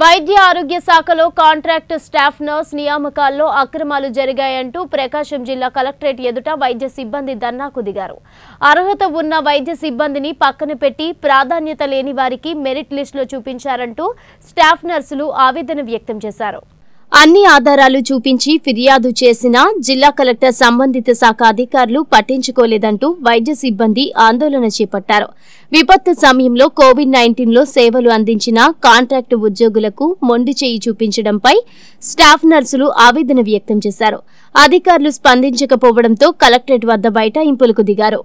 వైద్య ఆరోగ్య శాఖలో కాంట్రాక్ట్ స్టాఫ్ నర్స్ నియామకాల్లో అక్రమాలు జరిగాయంటూ ప్రకాశం జిల్లా కలెక్టరేట్ ఎదుట వైద్య సిబ్బంది ధర్నాకు దిగారు అర్హత ఉన్న వైద్య సిబ్బందిని పక్కన పెట్టి ప్రాధాన్యత లేని వారికి మెరిట్ లిస్టులో చూపించారంటూ స్టాఫ్ నర్సులు ఆవేదన వ్యక్తం చేశారు అన్ని ఆధారాలు చూపించి ఫిర్యాదు చేసినా జిల్లా కలెక్టర్ సంబంధిత శాఖ అధికారులు పట్టించుకోలేదంటూ వైద్య సిబ్బంది ఆందోళన చేపట్టారు విపత్తు సమయంలో కోవిడ్ లో సేవలు అందించిన కాంట్రాక్టు ఉద్యోగులకు మొండి చేయి చూపించడంపై స్టాఫ్ నర్సులు ఆవేదన వ్యక్తం చేశారు అధికారులు స్పందించకపోవడంతో కలెక్టరేట్ వద్ద ఇంపులకు దిగారు